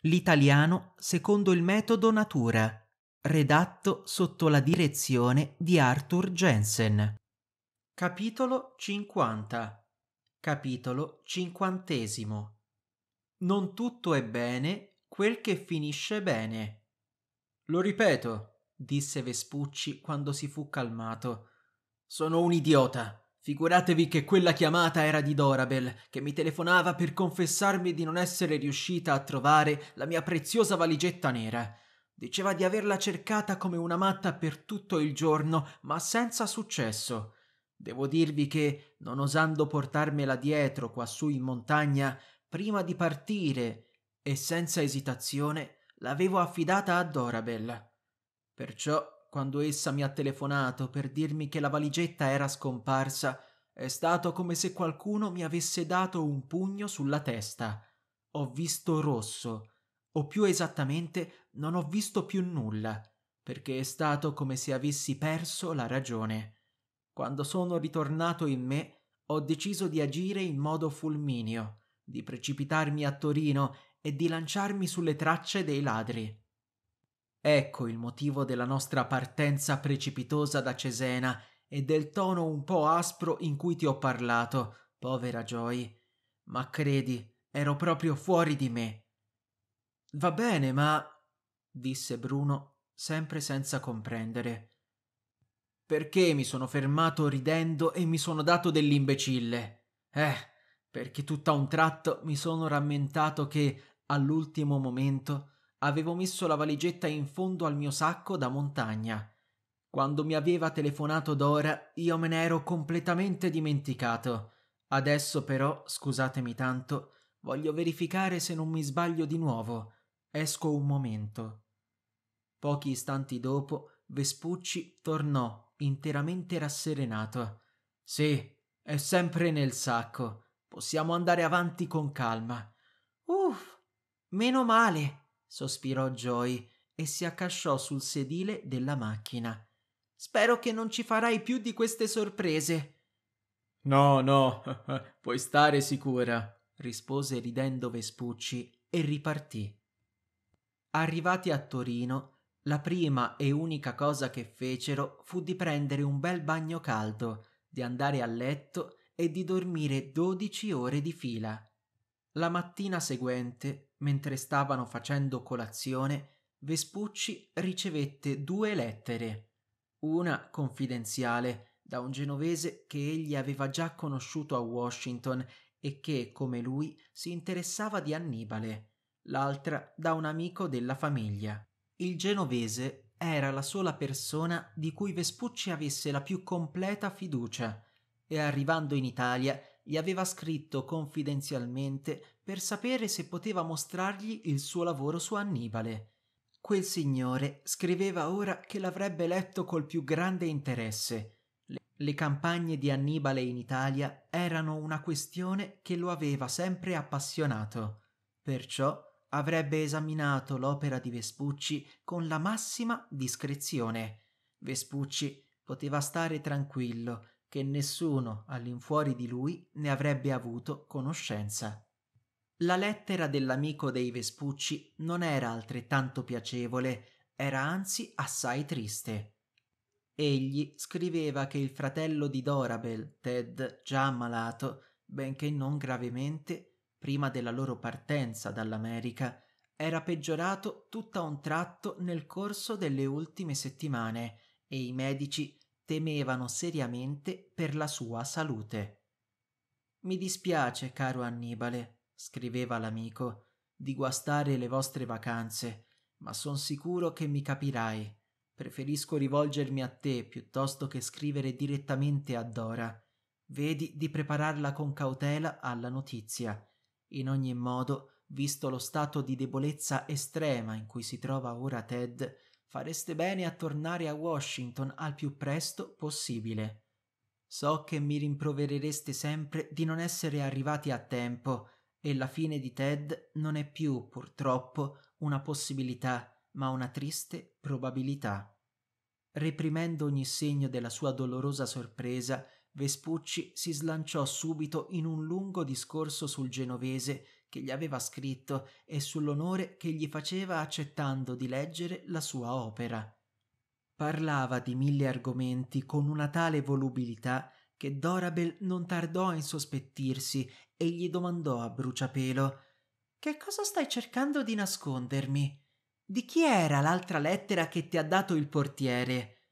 L'italiano secondo il metodo Natura, redatto sotto la direzione di Arthur Jensen. Capitolo 50 Capitolo 50 Non tutto è bene quel che finisce bene. Lo ripeto, disse Vespucci quando si fu calmato. Sono un idiota. Figuratevi che quella chiamata era di Dorabel, che mi telefonava per confessarmi di non essere riuscita a trovare la mia preziosa valigetta nera. Diceva di averla cercata come una matta per tutto il giorno, ma senza successo. Devo dirvi che, non osando portarmela dietro quassù in montagna, prima di partire e senza esitazione, l'avevo affidata a Dorabel. Perciò quando essa mi ha telefonato per dirmi che la valigetta era scomparsa, è stato come se qualcuno mi avesse dato un pugno sulla testa. Ho visto rosso, o più esattamente non ho visto più nulla, perché è stato come se avessi perso la ragione. Quando sono ritornato in me, ho deciso di agire in modo fulmineo, di precipitarmi a Torino e di lanciarmi sulle tracce dei ladri. Ecco il motivo della nostra partenza precipitosa da Cesena e del tono un po' aspro in cui ti ho parlato, povera Joy. Ma credi, ero proprio fuori di me. Va bene, ma disse Bruno, sempre senza comprendere. Perché mi sono fermato ridendo e mi sono dato dell'imbecille? Eh, perché tutt'a un tratto mi sono rammentato che, all'ultimo momento, Avevo messo la valigetta in fondo al mio sacco da montagna. Quando mi aveva telefonato Dora, io me ne ero completamente dimenticato. Adesso però, scusatemi tanto, voglio verificare se non mi sbaglio di nuovo. Esco un momento. Pochi istanti dopo, Vespucci tornò, interamente rasserenato. Sì, è sempre nel sacco. Possiamo andare avanti con calma. Uff, meno male sospirò Joy e si accasciò sul sedile della macchina. Spero che non ci farai più di queste sorprese. No, no, puoi stare sicura, rispose ridendo Vespucci e ripartì. Arrivati a Torino, la prima e unica cosa che fecero fu di prendere un bel bagno caldo, di andare a letto e di dormire dodici ore di fila. La mattina seguente mentre stavano facendo colazione, Vespucci ricevette due lettere, una confidenziale da un genovese che egli aveva già conosciuto a Washington e che, come lui, si interessava di Annibale, l'altra da un amico della famiglia. Il genovese era la sola persona di cui Vespucci avesse la più completa fiducia e arrivando in Italia gli aveva scritto confidenzialmente per sapere se poteva mostrargli il suo lavoro su Annibale. Quel signore scriveva ora che l'avrebbe letto col più grande interesse. Le campagne di Annibale in Italia erano una questione che lo aveva sempre appassionato. Perciò avrebbe esaminato l'opera di Vespucci con la massima discrezione. Vespucci poteva stare tranquillo che nessuno all'infuori di lui ne avrebbe avuto conoscenza. La lettera dell'amico dei Vespucci non era altrettanto piacevole, era anzi assai triste. Egli scriveva che il fratello di Dorabel, Ted, già ammalato, benché non gravemente, prima della loro partenza dall'America, era peggiorato tutta un tratto nel corso delle ultime settimane e i medici temevano seriamente per la sua salute. Mi dispiace, caro Annibale, scriveva l'amico, di guastare le vostre vacanze, ma son sicuro che mi capirai. Preferisco rivolgermi a te piuttosto che scrivere direttamente a Dora. Vedi di prepararla con cautela alla notizia. In ogni modo, visto lo stato di debolezza estrema in cui si trova ora Ted, fareste bene a tornare a Washington al più presto possibile. So che mi rimproverereste sempre di non essere arrivati a tempo e la fine di Ted non è più, purtroppo, una possibilità, ma una triste probabilità. Reprimendo ogni segno della sua dolorosa sorpresa, Vespucci si slanciò subito in un lungo discorso sul genovese che gli aveva scritto e sull'onore che gli faceva accettando di leggere la sua opera. Parlava di mille argomenti con una tale volubilità che Dorabel non tardò a insospettirsi e gli domandò a bruciapelo Che cosa stai cercando di nascondermi? Di chi era l'altra lettera che ti ha dato il portiere?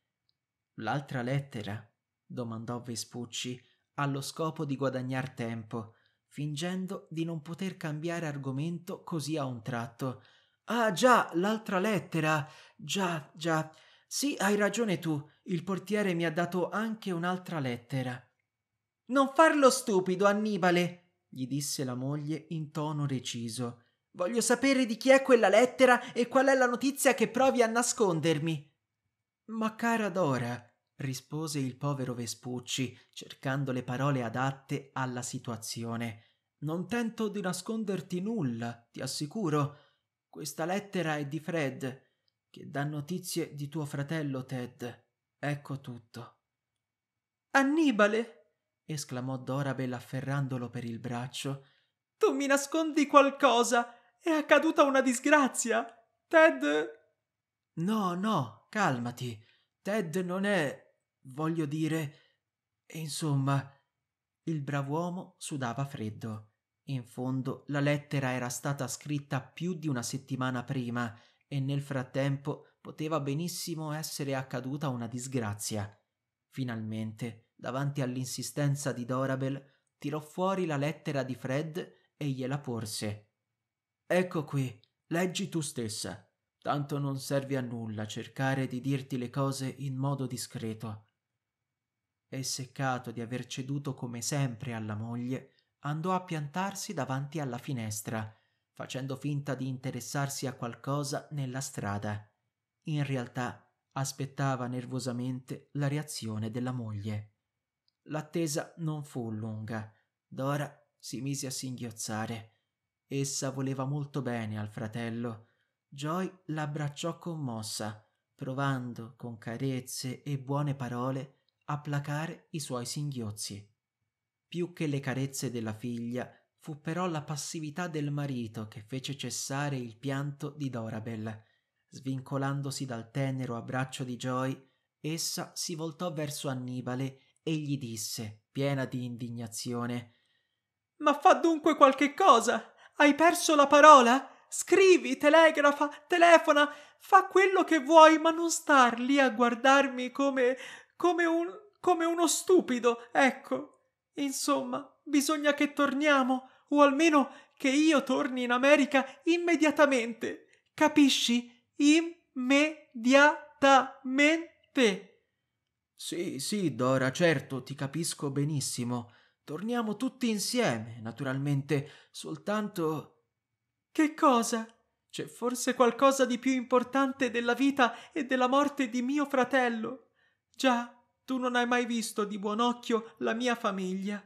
L'altra lettera? domandò Vespucci, allo scopo di guadagnar tempo fingendo di non poter cambiare argomento così a un tratto. Ah già, l'altra lettera. Già, già. Sì, hai ragione tu. Il portiere mi ha dato anche un'altra lettera. Non farlo stupido, Annibale, gli disse la moglie in tono reciso. Voglio sapere di chi è quella lettera e qual è la notizia che provi a nascondermi. Ma cara Dora, rispose il povero Vespucci, cercando le parole adatte alla situazione. Non tento di nasconderti nulla, ti assicuro. Questa lettera è di Fred, che dà notizie di tuo fratello Ted. Ecco tutto. Annibale! esclamò Dorabel afferrandolo per il braccio. Tu mi nascondi qualcosa! È accaduta una disgrazia! Ted. No, no, calmati. Ted non è voglio dire... Insomma, il brav'uomo sudava freddo. In fondo la lettera era stata scritta più di una settimana prima e nel frattempo poteva benissimo essere accaduta una disgrazia. Finalmente, davanti all'insistenza di Dorabel, tirò fuori la lettera di Fred e gliela porse. Ecco qui, leggi tu stessa. Tanto non serve a nulla cercare di dirti le cose in modo discreto e seccato di aver ceduto come sempre alla moglie, andò a piantarsi davanti alla finestra, facendo finta di interessarsi a qualcosa nella strada. In realtà aspettava nervosamente la reazione della moglie. L'attesa non fu lunga. Dora si mise a singhiozzare. Essa voleva molto bene al fratello. Joy l'abbracciò commossa, provando con carezze e buone parole a placare i suoi singhiozzi. Più che le carezze della figlia, fu però la passività del marito che fece cessare il pianto di Dorabel. Svincolandosi dal tenero abbraccio di Joy, essa si voltò verso Annibale e gli disse, piena di indignazione: Ma fa dunque qualche cosa! Hai perso la parola? Scrivi, telegrafa, telefona, fa quello che vuoi, ma non star lì a guardarmi come come un come uno stupido ecco insomma bisogna che torniamo o almeno che io torni in america immediatamente capisci immediatamente sì sì dora certo ti capisco benissimo torniamo tutti insieme naturalmente soltanto che cosa c'è forse qualcosa di più importante della vita e della morte di mio fratello Già, tu non hai mai visto di buon occhio la mia famiglia.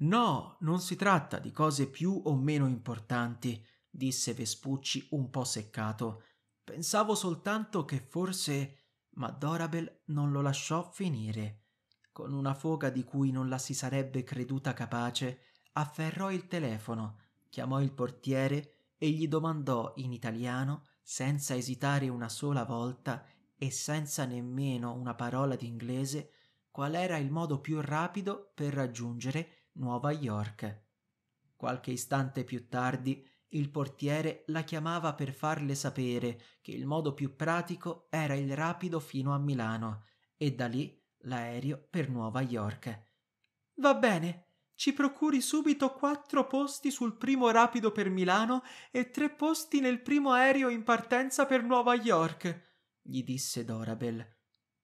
No, non si tratta di cose più o meno importanti, disse Vespucci un po' seccato. Pensavo soltanto che forse. Ma Dorabel non lo lasciò finire. Con una foga di cui non la si sarebbe creduta capace, afferrò il telefono, chiamò il portiere e gli domandò in italiano, senza esitare una sola volta, e senza nemmeno una parola d'inglese qual era il modo più rapido per raggiungere Nuova York. Qualche istante più tardi il portiere la chiamava per farle sapere che il modo più pratico era il rapido fino a Milano e da lì l'aereo per Nuova York. Va bene, ci procuri subito quattro posti sul primo rapido per Milano e tre posti nel primo aereo in partenza per Nuova York, gli disse Dorabel.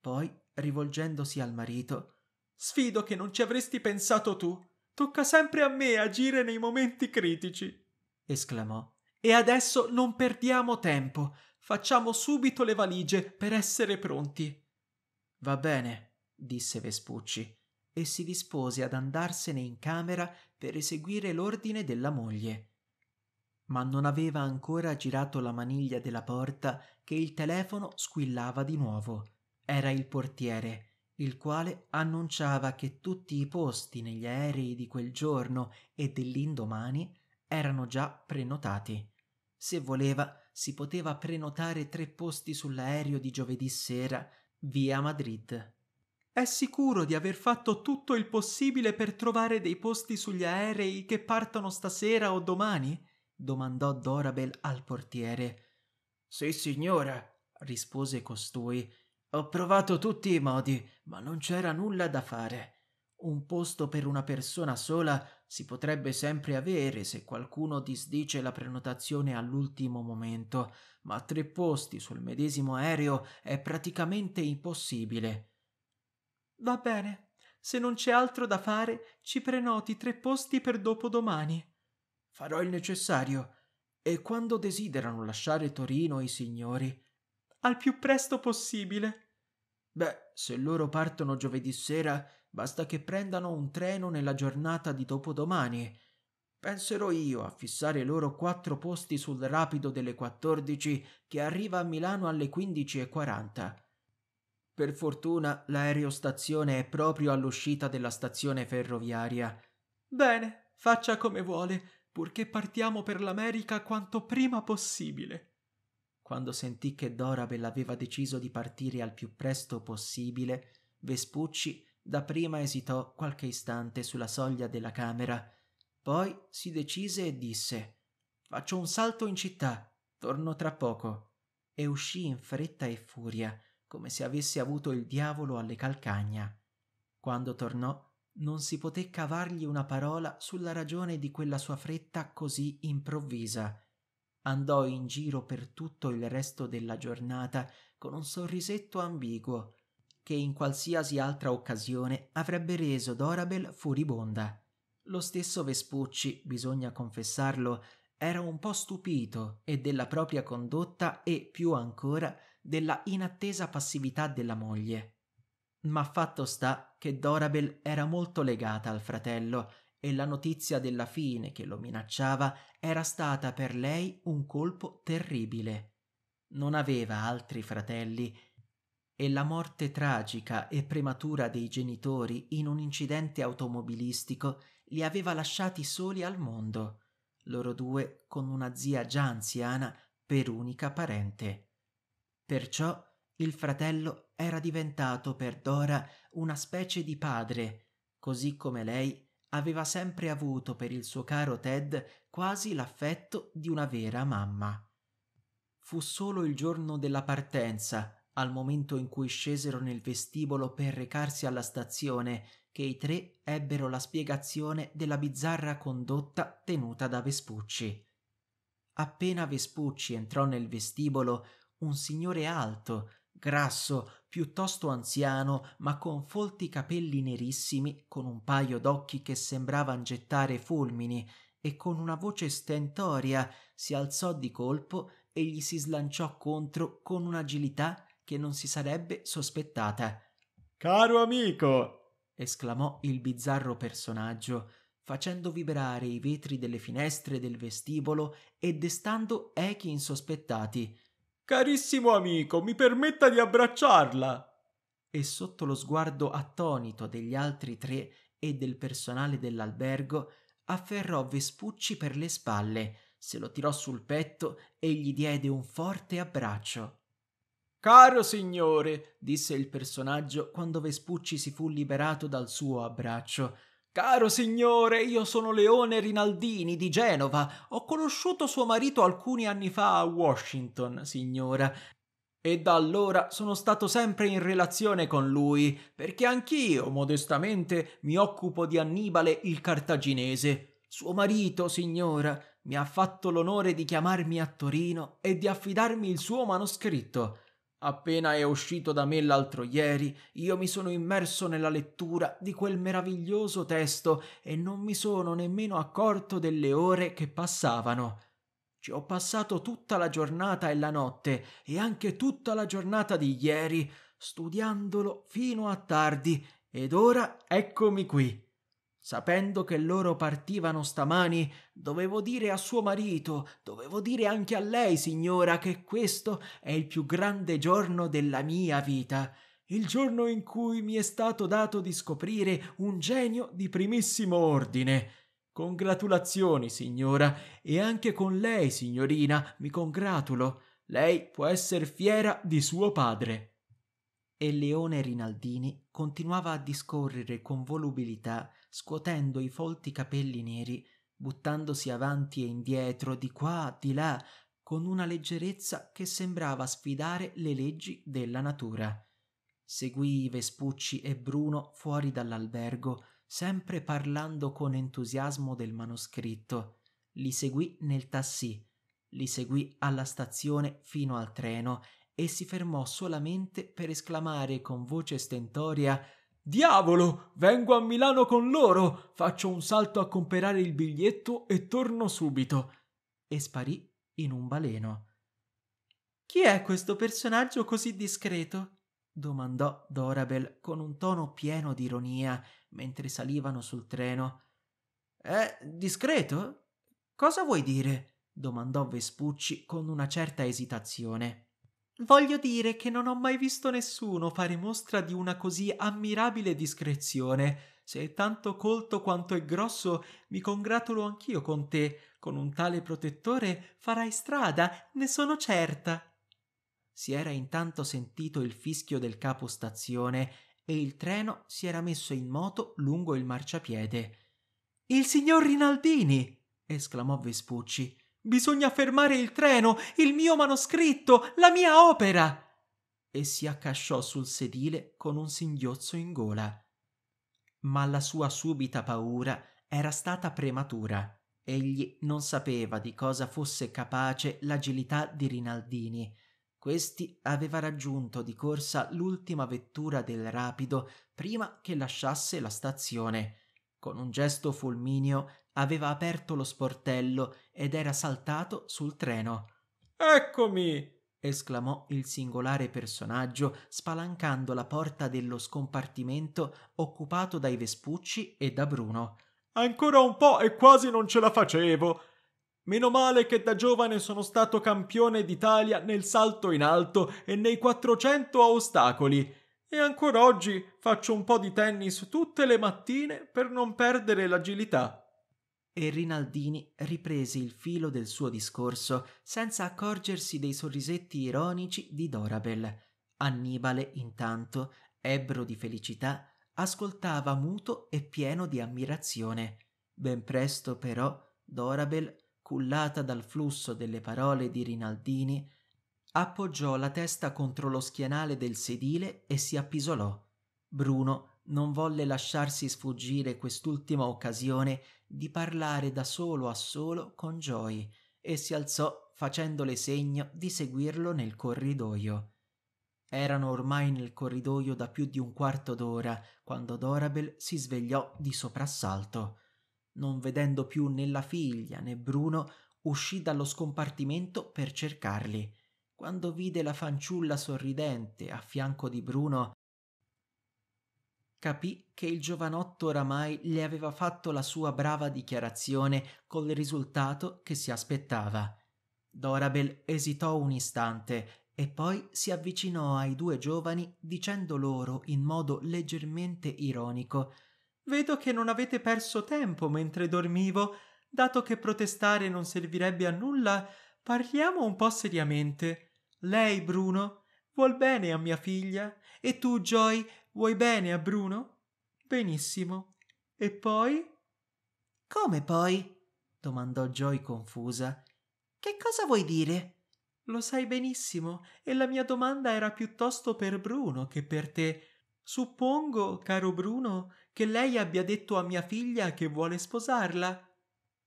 Poi, rivolgendosi al marito, Sfido che non ci avresti pensato tu. Tocca sempre a me agire nei momenti critici, esclamò. E adesso non perdiamo tempo. Facciamo subito le valigie per essere pronti. Va bene, disse Vespucci, e si dispose ad andarsene in camera per eseguire l'ordine della moglie ma non aveva ancora girato la maniglia della porta che il telefono squillava di nuovo. Era il portiere, il quale annunciava che tutti i posti negli aerei di quel giorno e dell'indomani erano già prenotati. Se voleva, si poteva prenotare tre posti sull'aereo di giovedì sera via Madrid. È sicuro di aver fatto tutto il possibile per trovare dei posti sugli aerei che partono stasera o domani? domandò Dorabel al portiere. Sì, signora, rispose costui. Ho provato tutti i modi, ma non c'era nulla da fare. Un posto per una persona sola si potrebbe sempre avere se qualcuno disdice la prenotazione all'ultimo momento, ma tre posti sul medesimo aereo è praticamente impossibile. Va bene, se non c'è altro da fare, ci prenoti tre posti per dopodomani, farò il necessario e quando desiderano lasciare Torino i signori, al più presto possibile. Beh, se loro partono giovedì sera, basta che prendano un treno nella giornata di dopodomani. Penserò io a fissare loro quattro posti sul rapido delle 14 che arriva a Milano alle 15.40. Per fortuna l'aerostazione è proprio all'uscita della stazione ferroviaria. Bene, faccia come vuole purché partiamo per l'America quanto prima possibile. Quando sentì che Dorabel aveva deciso di partire al più presto possibile, Vespucci dapprima esitò qualche istante sulla soglia della camera, poi si decise e disse Faccio un salto in città, torno tra poco. E uscì in fretta e furia, come se avesse avuto il diavolo alle calcagna. Quando tornò, non si poté cavargli una parola sulla ragione di quella sua fretta così improvvisa. Andò in giro per tutto il resto della giornata con un sorrisetto ambiguo, che in qualsiasi altra occasione avrebbe reso Dorabel furibonda. Lo stesso Vespucci, bisogna confessarlo, era un po' stupito e della propria condotta e, più ancora, della inattesa passività della moglie. Ma fatto sta che Dorabel era molto legata al fratello e la notizia della fine che lo minacciava era stata per lei un colpo terribile. Non aveva altri fratelli e la morte tragica e prematura dei genitori in un incidente automobilistico li aveva lasciati soli al mondo, loro due con una zia già anziana per unica parente. Perciò il fratello era diventato per Dora una specie di padre, così come lei aveva sempre avuto per il suo caro Ted quasi l'affetto di una vera mamma. Fu solo il giorno della partenza, al momento in cui scesero nel vestibolo per recarsi alla stazione, che i tre ebbero la spiegazione della bizzarra condotta tenuta da Vespucci. Appena Vespucci entrò nel vestibolo, un signore alto, grasso, piuttosto anziano, ma con folti capelli nerissimi, con un paio d'occhi che sembravan gettare fulmini, e con una voce stentoria si alzò di colpo e gli si slanciò contro con un'agilità che non si sarebbe sospettata. Caro amico! esclamò il bizzarro personaggio, facendo vibrare i vetri delle finestre del vestibolo e destando echi insospettati. Carissimo amico, mi permetta di abbracciarla. E sotto lo sguardo attonito degli altri tre e del personale dell'albergo, afferrò Vespucci per le spalle, se lo tirò sul petto e gli diede un forte abbraccio. Caro signore, disse il personaggio quando Vespucci si fu liberato dal suo abbraccio, Caro signore, io sono Leone Rinaldini di Genova. Ho conosciuto suo marito alcuni anni fa a Washington, signora. E da allora sono stato sempre in relazione con lui, perché anch'io, modestamente, mi occupo di Annibale il Cartaginese. Suo marito, signora, mi ha fatto l'onore di chiamarmi a Torino e di affidarmi il suo manoscritto. Appena è uscito da me l'altro ieri, io mi sono immerso nella lettura di quel meraviglioso testo e non mi sono nemmeno accorto delle ore che passavano. Ci ho passato tutta la giornata e la notte e anche tutta la giornata di ieri, studiandolo fino a tardi, ed ora eccomi qui Sapendo che loro partivano stamani, dovevo dire a suo marito, dovevo dire anche a lei, signora, che questo è il più grande giorno della mia vita, il giorno in cui mi è stato dato di scoprire un genio di primissimo ordine. Congratulazioni, signora, e anche con lei, signorina, mi congratulo. Lei può essere fiera di suo padre. E Leone Rinaldini continuava a discorrere con volubilità scuotendo i folti capelli neri, buttandosi avanti e indietro, di qua, di là, con una leggerezza che sembrava sfidare le leggi della natura. Seguì Vespucci e Bruno fuori dall'albergo, sempre parlando con entusiasmo del manoscritto. Li seguì nel tassì, li seguì alla stazione fino al treno e si fermò solamente per esclamare con voce stentoria Diavolo, vengo a Milano con loro, faccio un salto a comprare il biglietto e torno subito. E sparì in un baleno. Chi è questo personaggio così discreto? domandò Dorabel con un tono pieno d'ironia mentre salivano sul treno. È discreto? Cosa vuoi dire? domandò Vespucci con una certa esitazione. Voglio dire che non ho mai visto nessuno fare mostra di una così ammirabile discrezione. Se è tanto colto quanto è grosso, mi congratulo anch'io con te. Con un tale protettore farai strada, ne sono certa. Si era intanto sentito il fischio del capostazione e il treno si era messo in moto lungo il marciapiede. Il signor Rinaldini! esclamò Vespucci. Bisogna fermare il treno, il mio manoscritto, la mia opera! E si accasciò sul sedile con un singhiozzo in gola. Ma la sua subita paura era stata prematura. Egli non sapeva di cosa fosse capace l'agilità di Rinaldini. Questi aveva raggiunto di corsa l'ultima vettura del rapido prima che lasciasse la stazione. Con un gesto fulmineo aveva aperto lo sportello ed era saltato sul treno. Eccomi! esclamò il singolare personaggio spalancando la porta dello scompartimento occupato dai Vespucci e da Bruno. Ancora un po' e quasi non ce la facevo. Meno male che da giovane sono stato campione d'Italia nel salto in alto e nei 400 a ostacoli. E ancora oggi faccio un po' di tennis tutte le mattine per non perdere l'agilità. E Rinaldini riprese il filo del suo discorso senza accorgersi dei sorrisetti ironici di Dorabel. Annibale, intanto, ebbro di felicità, ascoltava muto e pieno di ammirazione. Ben presto, però, Dorabel, cullata dal flusso delle parole di Rinaldini, appoggiò la testa contro lo schienale del sedile e si appisolò. Bruno non volle lasciarsi sfuggire quest'ultima occasione di parlare da solo a solo con Joy e si alzò facendole segno di seguirlo nel corridoio. Erano ormai nel corridoio da più di un quarto d'ora quando Dorabel si svegliò di soprassalto. Non vedendo più né la figlia né Bruno, uscì dallo scompartimento per cercarli. Quando vide la fanciulla sorridente a fianco di Bruno, capì che il giovanotto oramai le aveva fatto la sua brava dichiarazione col risultato che si aspettava. Dorabel esitò un istante e poi si avvicinò ai due giovani dicendo loro in modo leggermente ironico Vedo che non avete perso tempo mentre dormivo. Dato che protestare non servirebbe a nulla, parliamo un po' seriamente. Lei, Bruno, vuol bene a mia figlia, e tu, Joy, Vuoi bene a Bruno? Benissimo. E poi? Come poi? domandò Joy confusa. Che cosa vuoi dire? Lo sai benissimo, e la mia domanda era piuttosto per Bruno che per te. Suppongo, caro Bruno, che lei abbia detto a mia figlia che vuole sposarla.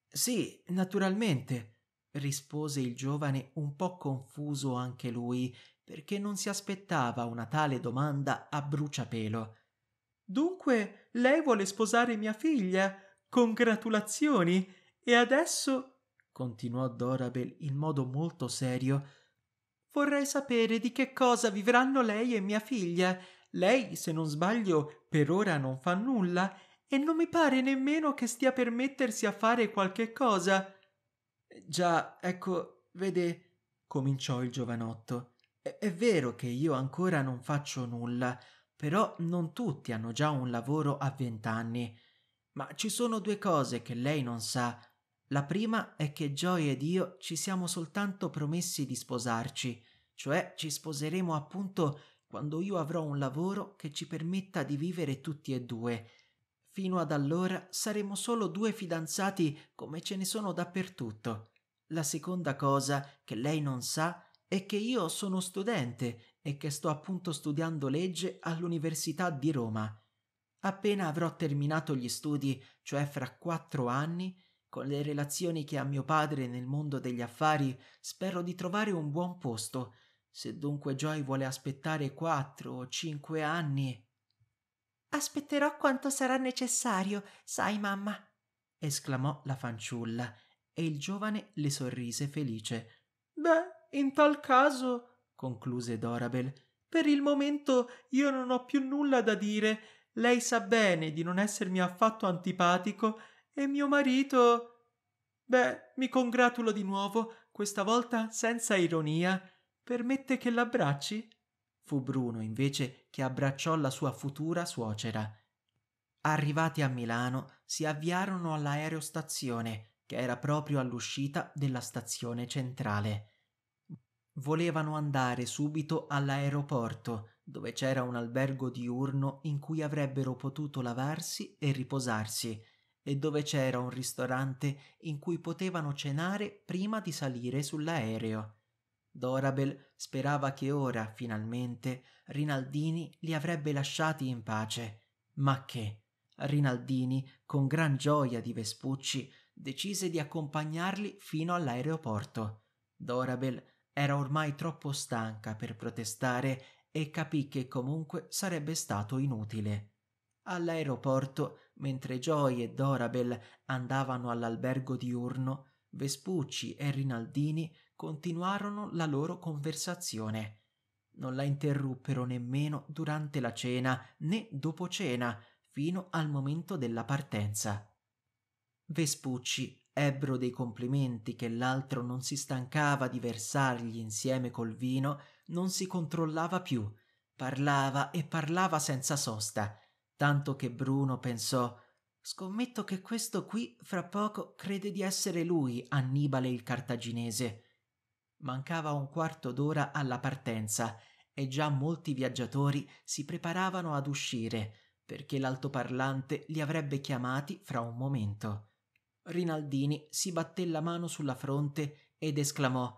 Sì, naturalmente, rispose il giovane un po confuso anche lui perché non si aspettava una tale domanda a bruciapelo. Dunque, lei vuole sposare mia figlia? Congratulazioni! E adesso, continuò Dorabel in modo molto serio, vorrei sapere di che cosa vivranno lei e mia figlia. Lei, se non sbaglio, per ora non fa nulla e non mi pare nemmeno che stia per mettersi a fare qualche cosa. Già, ecco, vede, cominciò il giovanotto. È, è vero che io ancora non faccio nulla, però non tutti hanno già un lavoro a vent'anni. Ma ci sono due cose che lei non sa. La prima è che Joy ed io ci siamo soltanto promessi di sposarci, cioè ci sposeremo appunto quando io avrò un lavoro che ci permetta di vivere tutti e due. Fino ad allora saremo solo due fidanzati come ce ne sono dappertutto. La seconda cosa che lei non sa è è che io sono studente e che sto appunto studiando legge all'Università di Roma. Appena avrò terminato gli studi, cioè fra quattro anni, con le relazioni che ha mio padre nel mondo degli affari, spero di trovare un buon posto. Se dunque Joy vuole aspettare quattro o cinque anni. Aspetterò quanto sarà necessario, sai, mamma, esclamò la fanciulla, e il giovane le sorrise felice. Beh, in tal caso concluse dorabel per il momento io non ho più nulla da dire lei sa bene di non essermi affatto antipatico e mio marito beh mi congratulo di nuovo questa volta senza ironia permette che l'abbracci fu bruno invece che abbracciò la sua futura suocera arrivati a milano si avviarono all'aerostazione che era proprio all'uscita della stazione centrale Volevano andare subito all'aeroporto, dove c'era un albergo diurno in cui avrebbero potuto lavarsi e riposarsi, e dove c'era un ristorante in cui potevano cenare prima di salire sull'aereo. Dorabel sperava che ora, finalmente, Rinaldini li avrebbe lasciati in pace. Ma che? Rinaldini, con gran gioia di Vespucci, decise di accompagnarli fino all'aeroporto. Dorabel era ormai troppo stanca per protestare e capì che comunque sarebbe stato inutile. All'aeroporto, mentre Joy e Dorabel andavano all'albergo diurno, Vespucci e Rinaldini continuarono la loro conversazione. Non la interruppero nemmeno durante la cena né dopo cena, fino al momento della partenza. Vespucci ebbro dei complimenti che l'altro non si stancava di versargli insieme col vino, non si controllava più. Parlava e parlava senza sosta, tanto che Bruno pensò Scommetto che questo qui fra poco crede di essere lui, Annibale il Cartaginese. Mancava un quarto d'ora alla partenza e già molti viaggiatori si preparavano ad uscire, perché l'altoparlante li avrebbe chiamati fra un momento. Rinaldini si batté la mano sulla fronte ed esclamò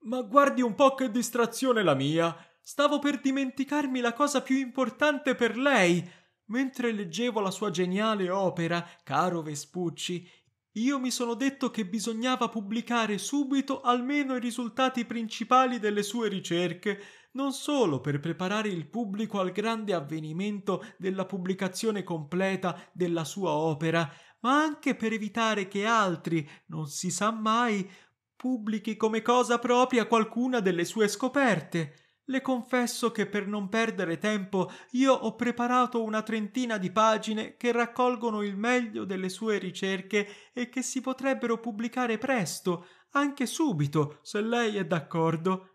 Ma guardi un po' che distrazione la mia. Stavo per dimenticarmi la cosa più importante per lei. Mentre leggevo la sua geniale opera, caro Vespucci, io mi sono detto che bisognava pubblicare subito almeno i risultati principali delle sue ricerche, non solo per preparare il pubblico al grande avvenimento della pubblicazione completa della sua opera, ma anche per evitare che altri, non si sa mai, pubblichi come cosa propria qualcuna delle sue scoperte. Le confesso che per non perdere tempo io ho preparato una trentina di pagine che raccolgono il meglio delle sue ricerche e che si potrebbero pubblicare presto, anche subito, se lei è d'accordo.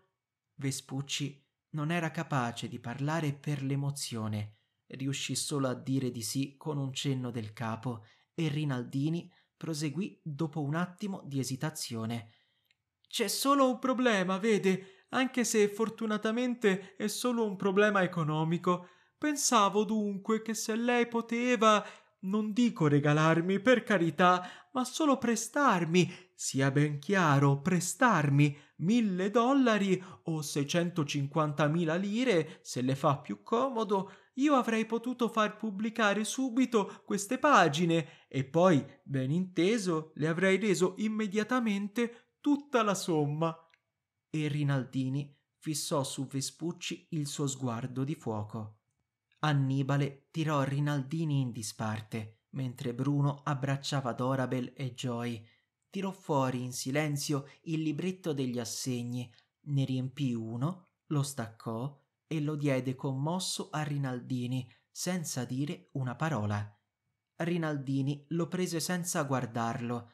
Vespucci non era capace di parlare per l'emozione. Riuscì solo a dire di sì con un cenno del capo e Rinaldini proseguì dopo un attimo di esitazione. C'è solo un problema, vede, anche se fortunatamente è solo un problema economico. Pensavo dunque che se lei poteva non dico regalarmi, per carità, ma solo prestarmi, sia ben chiaro, prestarmi mille dollari o seicentocinquantamila lire, se le fa più comodo, io avrei potuto far pubblicare subito queste pagine e poi, ben inteso, le avrei reso immediatamente tutta la somma. E Rinaldini fissò su Vespucci il suo sguardo di fuoco. Annibale tirò Rinaldini in disparte, mentre Bruno abbracciava Dorabel e Joy. Tirò fuori in silenzio il libretto degli assegni, ne riempì uno, lo staccò e lo diede commosso a Rinaldini, senza dire una parola. Rinaldini lo prese senza guardarlo,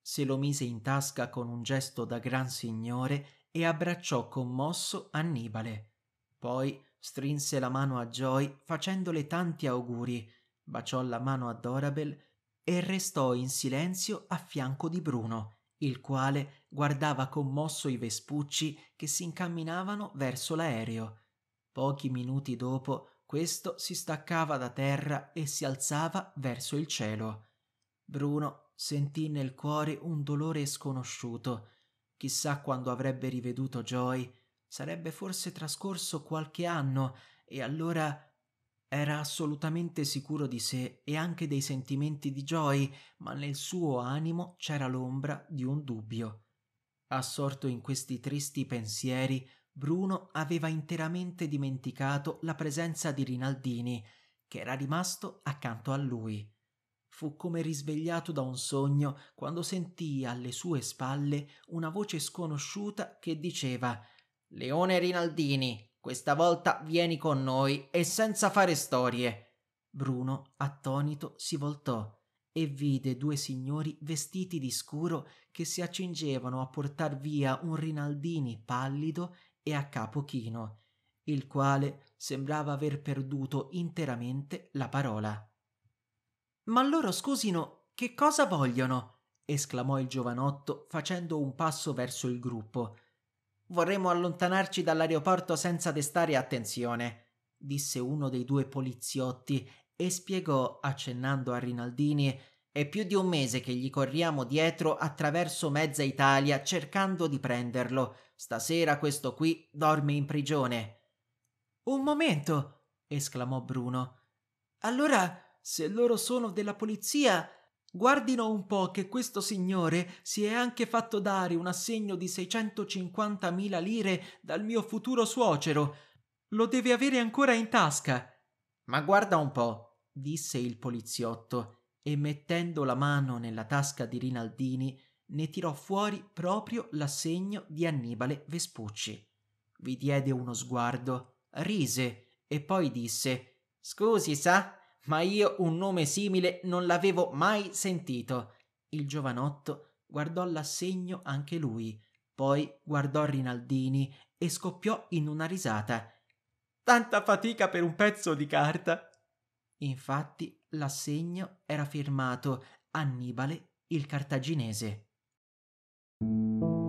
se lo mise in tasca con un gesto da gran signore e abbracciò commosso Annibale. Poi strinse la mano a Joy facendole tanti auguri, baciò la mano a Dorabel e restò in silenzio a fianco di Bruno, il quale guardava commosso i Vespucci che si incamminavano verso l'aereo. Pochi minuti dopo, questo si staccava da terra e si alzava verso il cielo. Bruno sentì nel cuore un dolore sconosciuto. Chissà quando avrebbe riveduto Joy. Sarebbe forse trascorso qualche anno e allora era assolutamente sicuro di sé e anche dei sentimenti di Joy, ma nel suo animo c'era l'ombra di un dubbio. Assorto in questi tristi pensieri, Bruno aveva interamente dimenticato la presenza di Rinaldini, che era rimasto accanto a lui. Fu come risvegliato da un sogno quando sentì alle sue spalle una voce sconosciuta che diceva Leone Rinaldini, questa volta vieni con noi e senza fare storie. Bruno, attonito, si voltò e vide due signori vestiti di scuro che si accingevano a portar via un Rinaldini pallido e a capo chino, il quale sembrava aver perduto interamente la parola. Ma loro scusino, che cosa vogliono? esclamò il giovanotto facendo un passo verso il gruppo. Vorremmo allontanarci dall'aeroporto senza destare attenzione, disse uno dei due poliziotti e spiegò, accennando a Rinaldini, è più di un mese che gli corriamo dietro attraverso mezza Italia cercando di prenderlo Stasera questo qui dorme in prigione. Un momento! esclamò Bruno. Allora, se loro sono della polizia, guardino un po' che questo signore si è anche fatto dare un assegno di 650.000 lire dal mio futuro suocero. Lo deve avere ancora in tasca. Ma guarda un po', disse il poliziotto e mettendo la mano nella tasca di Rinaldini ne tirò fuori proprio l'assegno di Annibale Vespucci. Vi diede uno sguardo, rise e poi disse Scusi, sa, ma io un nome simile non l'avevo mai sentito. Il giovanotto guardò l'assegno anche lui, poi guardò Rinaldini e scoppiò in una risata. Tanta fatica per un pezzo di carta. Infatti l'assegno era firmato Annibale il Cartaginese. Thank you.